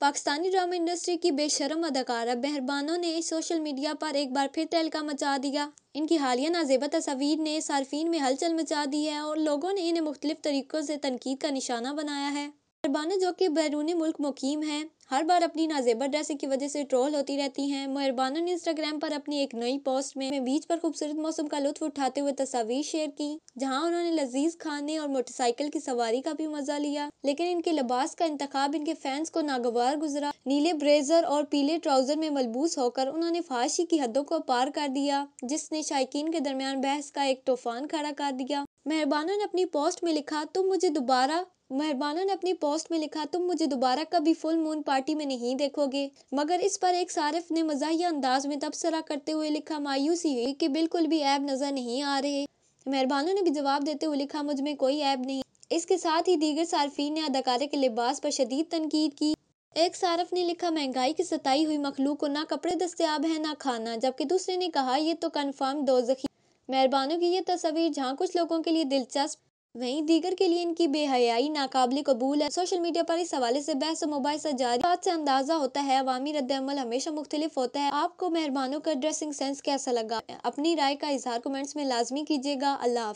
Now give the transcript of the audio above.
Pakistani drama industry की बेशरम अदाकारा मेहरबानों ने सोशल मीडिया पर एक बार फिर तहलका मचा दिया इनकी हालिया नाजेबा तस्वीर ने सार्फिन में हलचल मचा दी है और लोगों ने इन्हें मुख्तलिफ तरीक़ों से तनकीद का निशाना बनाया है मेहरबाना जो कि बैरूनी मुल्क मुकीम हैं हर बार अपनी नाजेबर ड्रेसिंग की वजह से ट्रोल होती रहती हैं मेहरबाना ने इंस्टाग्राम पर अपनी एक नई पोस्ट में बीच पर खूबसूरत मौसम का लुत्फ उठाते हुए तस्वीर शेयर की जहां उन्होंने लजीज खाने और मोटरसाइकिल की सवारी का भी मजा लिया लेकिन इनके लिबास का इंतखब इनके फैंस को नागवार गुजरा नीले ब्रेजर और पीले ट्राउजर में मलबूस होकर उन्होंने फाशी की हदों को पार कर दिया जिसने शायकीन के दरमियान बहस का एक तूफान खड़ा कर दिया मेहरबानों ने अपनी पोस्ट में लिखा तुम मुझे दोबारा मेहरबाना ने अपनी पोस्ट में लिखा तुम मुझे दोबारा कभी फुल मून पार्टी में नहीं देखोगे मगर इस पर एक सारिफ ने मजाही अंदाज में तबसरा करते हुए लिखा मायूसी हुई कि बिल्कुल भी ऐब नजर नहीं आ रहे मेहरबानों ने भी जवाब देते हुए लिखा मुझ में कोई ऐब नहीं इसके साथ ही दीगर सार्फिन ने अदाकारे के लिबास पर शदीद तनकीद की एक सारफ ने लिखा महंगाई की सताई हुई मखलूक को ना कपड़े दस्तियाब है ना खाना जबकि दूसरे ने कहा यह तो कन्फर्म दो जखी मेहरबानों की यह तस्वीर जहाँ कुछ लोगों के लिए दिलचस्प वहीं दीगर के लिए इनकी बेहयाई नाकाबले कबूल है सोशल मीडिया पर इस हवाले से बहस मोबाइल से जारी बात से अंदाजा होता है अवामी रद्दमल हमेशा मुख्तलिफ होता है आपको मेहरबानों का ड्रेसिंग सेंस कैसा लगा अपनी राय का इजहार कमेंट्स में लाजमी कीजिएगा अल्लाह